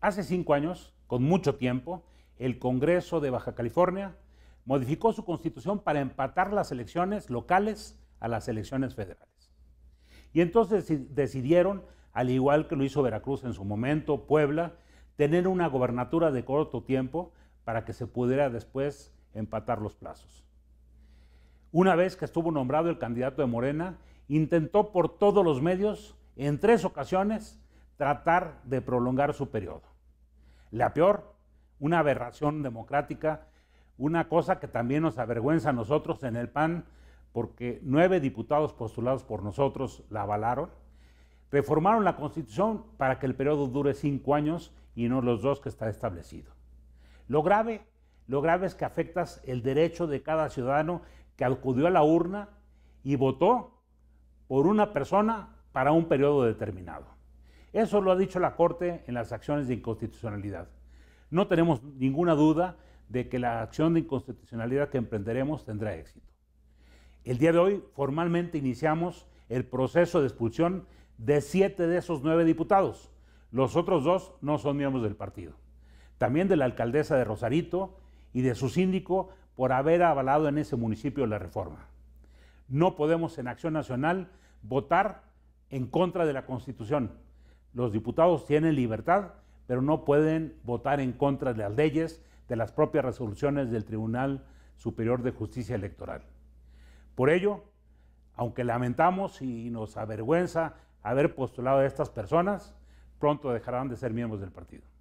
Hace cinco años, con mucho tiempo, el Congreso de Baja California modificó su constitución para empatar las elecciones locales a las elecciones federales. Y entonces decidieron, al igual que lo hizo Veracruz en su momento, Puebla, tener una gobernatura de corto tiempo para que se pudiera después empatar los plazos. Una vez que estuvo nombrado el candidato de Morena, intentó por todos los medios, en tres ocasiones, tratar de prolongar su periodo. La peor, una aberración democrática, una cosa que también nos avergüenza a nosotros en el PAN, porque nueve diputados postulados por nosotros la avalaron, reformaron la Constitución para que el periodo dure cinco años y no los dos que está establecido. Lo grave, lo grave es que afectas el derecho de cada ciudadano que acudió a la urna y votó por una persona para un periodo determinado. Eso lo ha dicho la Corte en las acciones de inconstitucionalidad. No tenemos ninguna duda de que la acción de inconstitucionalidad que emprenderemos tendrá éxito. El día de hoy formalmente iniciamos el proceso de expulsión de siete de esos nueve diputados. Los otros dos no son miembros del partido. También de la alcaldesa de Rosarito y de su síndico por haber avalado en ese municipio la reforma. No podemos en Acción Nacional votar en contra de la Constitución los diputados tienen libertad, pero no pueden votar en contra de las leyes, de las propias resoluciones del Tribunal Superior de Justicia Electoral. Por ello, aunque lamentamos y nos avergüenza haber postulado a estas personas, pronto dejarán de ser miembros del partido.